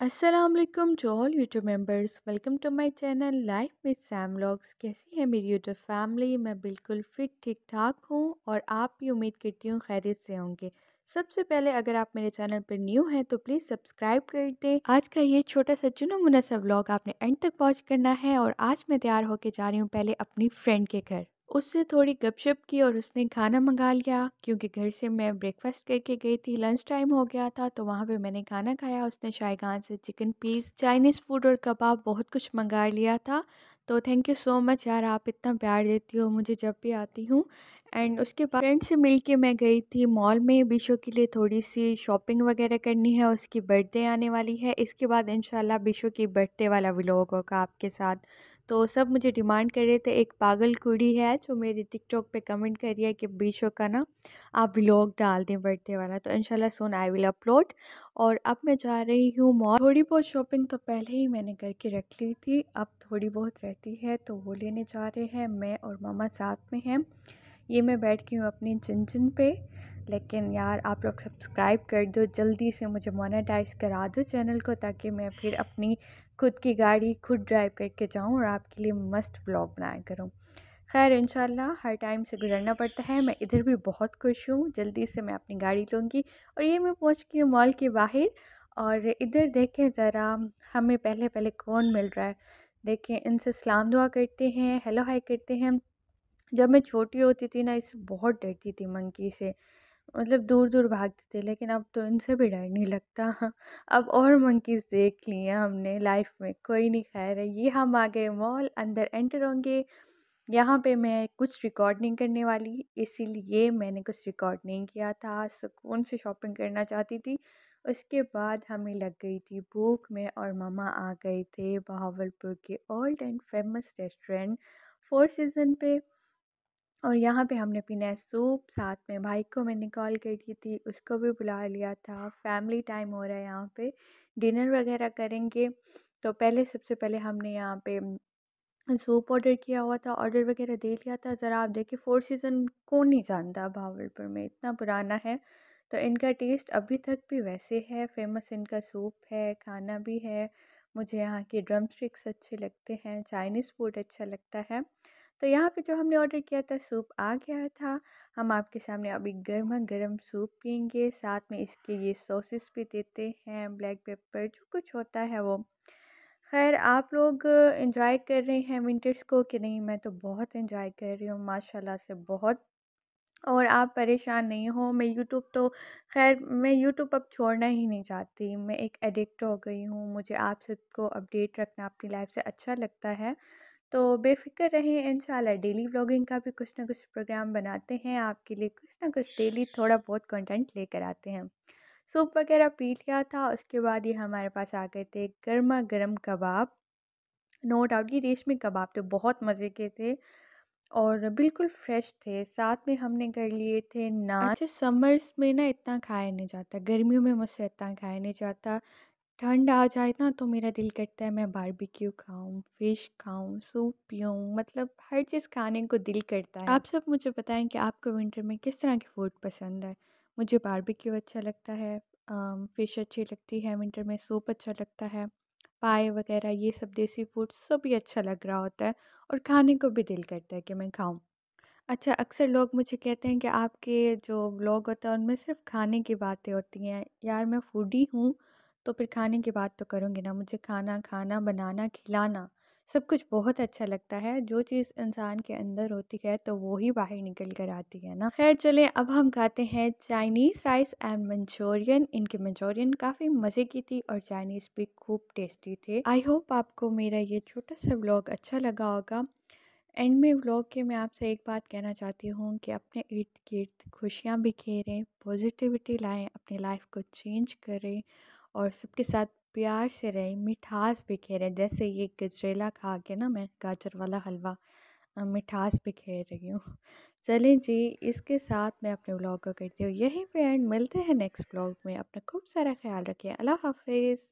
Aslam to all YouTube members welcome to my channel life with Sam vlogs कैसी है मेरी YouTube family मैं बिल्कुल फिट ठीक ठाक हूँ और आप भी उम्मीद करती हूँ खैरियत से होंगे सबसे पहले अगर आप मेरे चैनल पर न्यू हैं तो प्लीज़ सब्सक्राइब कर दें आज का ये छोटा सा चुना मुनासा व्लॉग आपने एंड तक पहुँच करना है और आज मैं तैयार होकर जा रही हूँ पहले अपनी फ्रेंड के घर उससे थोड़ी गपशप की और उसने खाना मंगा लिया क्योंकि घर से मैं ब्रेकफास्ट करके गई थी लंच टाइम हो गया था तो वहाँ पे मैंने खाना खाया उसने शायगान से चिकन पीस चाइनीज़ फूड और कबाब बहुत कुछ मंगा लिया था तो थैंक यू सो मच यार आप इतना प्यार देती हो मुझे जब भी आती हूँ एंड उसके बाद फ्रेंड से मिल के मैं गई थी मॉल में बीशो के लिए थोड़ी सी शॉपिंग वगैरह करनी है उसकी बर्थडे आने वाली है इसके बाद इंशाल्लाह बीशो की बर्थडे वाला व्लॉग होगा आपके साथ तो सब मुझे डिमांड कर रहे थे एक पागल कुड़ी है जो मेरी टिकटॉक पे कमेंट कर रही है कि बीशो का ना आप व्लॉग डाल दें बर्थडे वाला तो इनशाला सोन आई विल अपलोड और अब मैं जा रही हूँ मॉल थोड़ी बहुत शॉपिंग तो पहले ही मैंने करके रख ली थी अब थोड़ी बहुत रहती है तो वो लेने जा रहे हैं मैं और मामा साथ में हैं ये मैं बैठ गई हूँ अपने जिन जिन पर लेकिन यार आप लोग सब्सक्राइब कर दो जल्दी से मुझे मोनेटाइज करा दो चैनल को ताकि मैं फिर अपनी खुद की गाड़ी खुद ड्राइव करके जाऊँ और आपके लिए मस्त ब्लॉग बनाया करूँ खैर इन हर टाइम से गुजरना पड़ता है मैं इधर भी बहुत खुश हूँ जल्दी से मैं अपनी गाड़ी लूँगी और ये मैं पहुँच गई हूँ मॉल के बाहर और इधर देखें ज़रा हमें पहले पहले कौन मिल रहा है देखें इनसे सलाम दुआ करते हैं हेलो हाई करते हैं जब मैं छोटी होती थी ना इससे बहुत डरती थी मंकी से मतलब दूर दूर भागते थे लेकिन अब तो इनसे भी डर नहीं लगता हाँ, अब और मंकीज़ देख लिए हमने लाइफ में कोई नहीं खैर है ये हम आ गए मॉल अंदर एंटर होंगे यहाँ पे मैं कुछ रिकॉर्ड नहीं करने वाली इसीलिए मैंने कुछ रिकॉर्ड नहीं किया था सुकून से शॉपिंग करना चाहती थी उसके बाद हमें लग गई थी भूख में और मामा आ गए थे बहावलपुर के old and famous restaurant Four Season पे और यहाँ पे हमने पीना सूप साथ में भाई को मैंने कॉल कर दी थी उसको भी बुला लिया था फैमिली टाइम हो रहा है यहाँ पे डिनर वगैरह करेंगे तो पहले सबसे पहले हमने यहाँ पे सूप ऑर्डर किया हुआ था ऑर्डर वगैरह दे लिया था ज़रा आप देखिए फोर सीज़न कौन नहीं जानता भावलपुर में इतना पुराना है तो इनका टेस्ट अभी तक भी वैसे है फेमस इनका सूप है खाना भी है मुझे यहाँ के ड्रम स्टिक्स अच्छे लगते हैं चाइनीज़ फूड अच्छा लगता है तो यहाँ पे जो हमने ऑर्डर किया था सूप आ गया था हम आपके सामने अभी गर्मा गर्म सूप पियेंगे साथ में इसके ये सॉसेस भी देते हैं ब्लैक पेपर जो कुछ होता है वो खैर आप लोग इन्जॉय कर रहे हैं विंटर्स को कि नहीं मैं तो बहुत इन्जॉय कर रही हूँ माशाल्लाह से बहुत और आप परेशान नहीं हो मैं यूट्यूब तो खैर मैं यूट्यूब अब छोड़ना ही नहीं चाहती मैं एक एडिक्ट हो गई हूँ मुझे आप सबको अपडेट रखना अपनी लाइफ से अच्छा लगता है तो बेफ़िक्र रहें इन डेली व्लॉगिंग का भी कुछ ना कुछ प्रोग्राम बनाते हैं आपके लिए कुछ ना कुछ डेली थोड़ा बहुत कंटेंट लेकर आते हैं सूप वगैरह पी लिया था उसके बाद ये हमारे पास आ गए थे गर्मा गर्म कबाब नो डाउट ये रेशमी कबाब तो बहुत मज़े के थे और बिल्कुल फ्रेश थे साथ में हमने कर लिए थे नान अच्छा समर्स में ना इतना खाया नहीं जाता गर्मियों में मुझसे इतना खाया नहीं जाता ठंड आ जाए ना तो मेरा दिल करता है मैं बारबेक्यू खाऊं फिश खाऊं सूप पीऊँ मतलब हर चीज़ खाने को दिल करता है आप सब मुझे बताएं कि आपको विंटर में किस तरह के फूड पसंद है मुझे बारबेक्यू अच्छा लगता है फ़िश अच्छी लगती है विंटर में सूप अच्छा लगता है पाए वगैरह ये सब देसी फूड सब ही अच्छा लग रहा होता है और खाने को भी दिल करता है कि मैं खाऊं अच्छा अक्सर लोग मुझे कहते हैं कि आपके जो व्लॉग होता है उनमें सिर्फ खाने की बातें होती हैं यार मैं फूडी हूँ तो फिर खाने की बात तो करूँगी ना मुझे खाना खाना बनाना खिलाना सब कुछ बहुत अच्छा लगता है जो चीज़ इंसान के अंदर होती है तो वो ही बाहर निकल कर आती है ना खैर चले अब हम खाते हैं चाइनीज़ राइस एंड मंचूरियन इनके मंचूरियन काफ़ी मज़े की थी और चाइनीज़ भी खूब टेस्टी थे आई होप आपको मेरा ये छोटा सा व्लॉग अच्छा लगा होगा एंड में व्लॉग के मैं आपसे एक बात कहना चाहती हूँ कि अपने इर्द गिर्द खुशियाँ बिखेरें पॉजिटिविटी लाएँ अपनी लाइफ को चेंज करें और सबके साथ प्यार से रहे मिठास रहे जैसे ये गजरेला खा के ना मैं गाजर वाला हलवा मिठास बिखेर रही हूँ चलें जी इसके साथ मैं अपने ब्लॉग को करती हूँ यहीं पे एंड मिलते हैं नेक्स्ट व्लॉग में अपना खूब सारा ख्याल रखिए अल्लाह हाफिज़